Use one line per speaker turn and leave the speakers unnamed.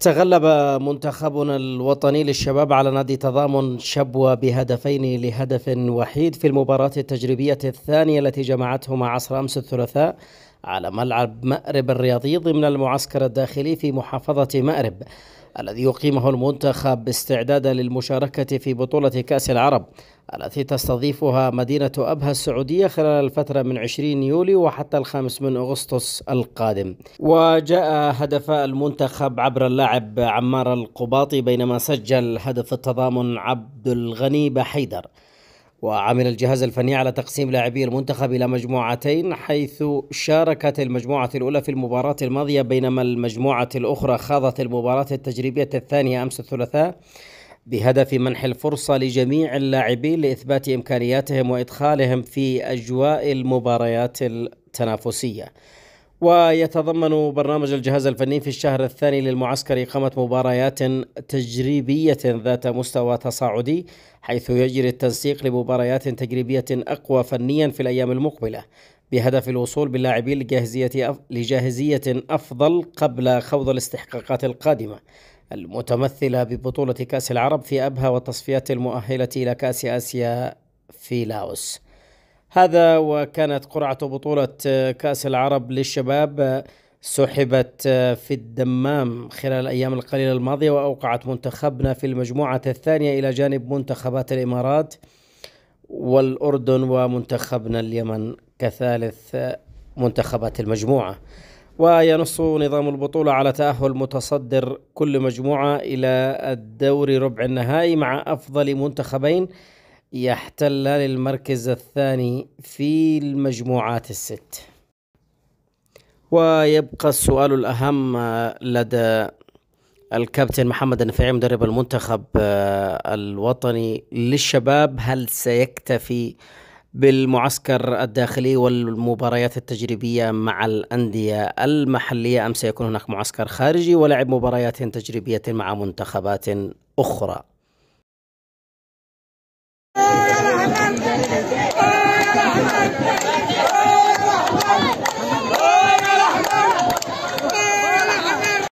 تغلب منتخبنا الوطني للشباب على نادي تضامن شبوة بهدفين لهدف وحيد في المباراة التجريبية الثانية التي جمعته مع عصر أمس الثلاثاء على ملعب مأرب الرياضي ضمن المعسكر الداخلي في محافظة مأرب الذي يقيمه المنتخب استعدادا للمشاركة في بطولة كأس العرب التي تستضيفها مدينة أبها السعودية خلال الفترة من 20 يوليو وحتى الخامس من أغسطس القادم وجاء هدف المنتخب عبر اللاعب عمار القباطي بينما سجل هدف التضامن عبد الغني بحيدر وعمل الجهاز الفني على تقسيم لاعبي المنتخب إلى مجموعتين حيث شاركت المجموعة الأولى في المباراة الماضية بينما المجموعة الأخرى خاضت المباراة التجريبية الثانية أمس الثلاثاء بهدف منح الفرصة لجميع اللاعبين لإثبات إمكانياتهم وإدخالهم في أجواء المباريات التنافسية. ويتضمن برنامج الجهاز الفني في الشهر الثاني للمعسكر إقامة مباريات تجريبية ذات مستوى تصاعدي حيث يجري التنسيق لمباريات تجريبية أقوى فنيا في الأيام المقبلة بهدف الوصول باللاعبين لجاهزية, لجاهزية أفضل قبل خوض الاستحقاقات القادمة المتمثلة ببطولة كأس العرب في أبها والتصفيات المؤهلة إلى كأس آسيا في لاوس هذا وكانت قرعة بطولة كأس العرب للشباب آه، سحبت آه، في الدمام خلال الأيام القليلة الماضية وأوقعت منتخبنا في المجموعة الثانية إلى جانب منتخبات الإمارات والأردن ومنتخبنا اليمن كثالث آه، منتخبات المجموعة وينص نظام البطولة على تأهل متصدر كل مجموعة إلى الدور ربع النهائي مع أفضل منتخبين يحتل للمركز الثاني في المجموعات الست ويبقى السؤال الأهم لدى الكابتن محمد النفيعي مدرب المنتخب آه، الوطني للشباب هل سيكتفي بالمعسكر الداخلي والمباريات التجريبية مع الأندية المحلية أم سيكون هناك معسكر خارجي ولعب مباريات تجريبية مع منتخبات أخرى؟ Thank you.